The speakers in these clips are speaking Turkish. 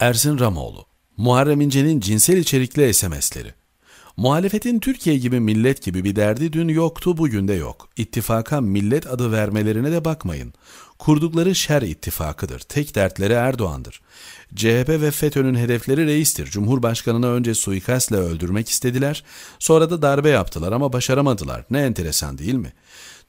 Ersin Ramoğlu Muharrem İnce'nin cinsel içerikli SMS'leri Muhalefetin Türkiye gibi millet gibi bir derdi dün yoktu bugün de yok. İttifaka millet adı vermelerine de bakmayın. Kurdukları şer ittifakıdır. Tek dertleri Erdoğan'dır. CHP ve FETÖ'nün hedefleri reistir. Cumhurbaşkanını önce suikastle öldürmek istediler. Sonra da darbe yaptılar ama başaramadılar. Ne enteresan değil mi?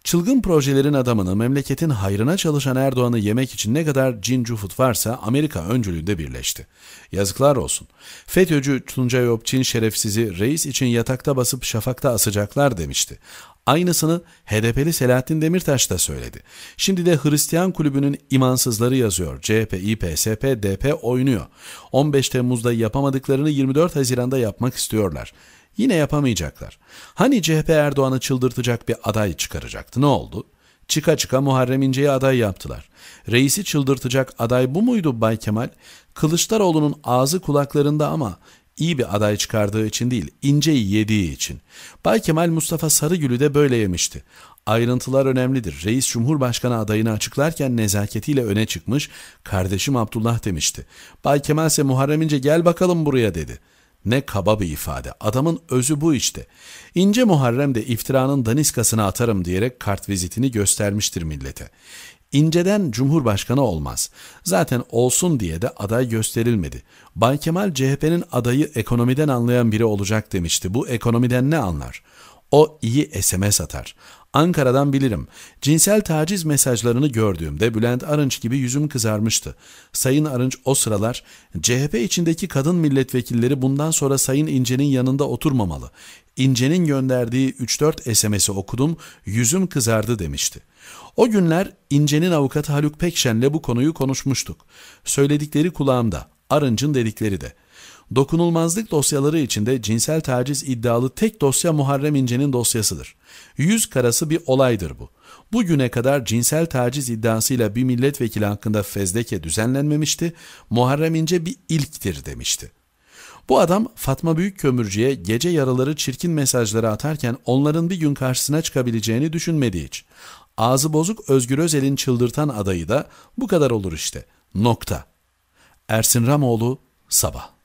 Çılgın projelerin adamını, memleketin hayrına çalışan Erdoğan'ı yemek için ne kadar cin cufut varsa Amerika öncülüğünde birleşti. Yazıklar olsun. FETÖ'cü Tuncay Opçin şerefsizi reis için yatakta basıp şafakta asacaklar demişti. Aynısını HDP'li Selahattin Demirtaş da söyledi. Şimdi de Hristiyan kulübünün imansızları yazıyor. CHP, İPSP, DP oynuyor. 15 Temmuz'da yapamadıklarını 24 Haziran'da yapmak istiyorlar. Yine yapamayacaklar. Hani CHP Erdoğan'ı çıldırtacak bir aday çıkaracaktı ne oldu? Çıka çıka Muharrem İnce'yi aday yaptılar. Reisi çıldırtacak aday bu muydu Bay Kemal? Kılıçdaroğlu'nun ağzı kulaklarında ama iyi bir aday çıkardığı için değil, inceyi yediği için. Bay Kemal Mustafa Sarıgül'ü de böyle yemişti. Ayrıntılar önemlidir. Reis Cumhurbaşkanı adayını açıklarken nezaketiyle öne çıkmış, kardeşim Abdullah demişti. Bay Kemal ise Muharrem İnce gel bakalım buraya dedi.'' Ne kaba bir ifade. Adamın özü bu işte. İnce Muharrem de iftiranın daniskasını atarım diyerek kart vizitini göstermiştir millete. İnceden Cumhurbaşkanı olmaz. Zaten olsun diye de aday gösterilmedi. Bay Kemal CHP'nin adayı ekonomiden anlayan biri olacak demişti. Bu ekonomiden ne anlar? O iyi SMS atar. Ankara'dan bilirim. Cinsel taciz mesajlarını gördüğümde Bülent Arınç gibi yüzüm kızarmıştı. Sayın Arınç o sıralar CHP içindeki kadın milletvekilleri bundan sonra Sayın İnce'nin yanında oturmamalı. İnce'nin gönderdiği 3-4 SMS'i okudum, yüzüm kızardı demişti. O günler İnce'nin avukatı Haluk Pekşen'le bu konuyu konuşmuştuk. Söyledikleri kulağımda, Arınç'ın dedikleri de. Dokunulmazlık dosyaları içinde cinsel taciz iddialı tek dosya Muharrem İnce'nin dosyasıdır. Yüz karası bir olaydır bu. Bugüne kadar cinsel taciz iddiasıyla bir milletvekili hakkında fezleke düzenlenmemişti, Muharrem İnce bir ilktir demişti. Bu adam Fatma Büyükkömürcü'ye gece yaraları çirkin mesajları atarken onların bir gün karşısına çıkabileceğini düşünmedi hiç. Ağzı bozuk Özgür Özel'in çıldırtan adayı da bu kadar olur işte. Nokta. Ersin Ramoğlu, Sabah.